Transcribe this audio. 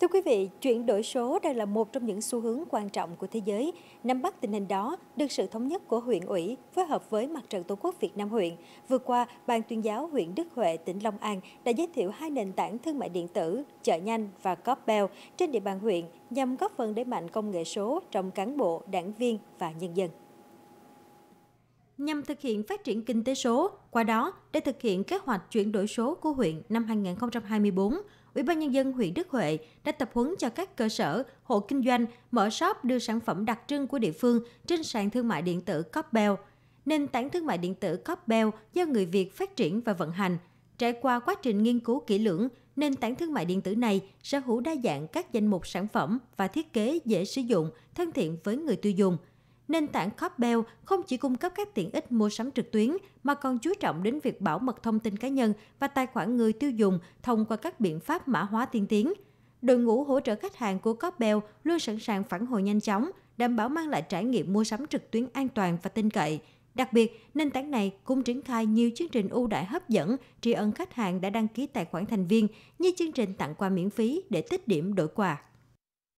Thưa quý vị, chuyển đổi số đang là một trong những xu hướng quan trọng của thế giới. Nắm bắt tình hình đó, được sự thống nhất của huyện ủy phối hợp với Mặt trận Tổ quốc Việt Nam huyện, vừa qua, Ban tuyên giáo huyện Đức Huệ, tỉnh Long An đã giới thiệu hai nền tảng thương mại điện tử, chợ nhanh và Copbell trên địa bàn huyện nhằm góp phần đẩy mạnh công nghệ số trong cán bộ, đảng viên và nhân dân nhằm thực hiện phát triển kinh tế số, qua đó để thực hiện kế hoạch chuyển đổi số của huyện năm 2024, Ủy ban nhân dân huyện Đức Huệ đã tập huấn cho các cơ sở, hộ kinh doanh mở shop đưa sản phẩm đặc trưng của địa phương trên sàn thương mại điện tử Copbell. Nền tảng thương mại điện tử Copbell do người Việt phát triển và vận hành. Trải qua quá trình nghiên cứu kỹ lưỡng, nền tảng thương mại điện tử này sở hữu đa dạng các danh mục sản phẩm và thiết kế dễ sử dụng, thân thiện với người tiêu dùng – nền tảng Copbell không chỉ cung cấp các tiện ích mua sắm trực tuyến mà còn chú trọng đến việc bảo mật thông tin cá nhân và tài khoản người tiêu dùng thông qua các biện pháp mã hóa tiên tiến. Đội ngũ hỗ trợ khách hàng của Copbell luôn sẵn sàng phản hồi nhanh chóng, đảm bảo mang lại trải nghiệm mua sắm trực tuyến an toàn và tin cậy. Đặc biệt, nền tảng này cũng triển khai nhiều chương trình ưu đãi hấp dẫn tri ân khách hàng đã đăng ký tài khoản thành viên như chương trình tặng quà miễn phí để tích điểm đổi quà.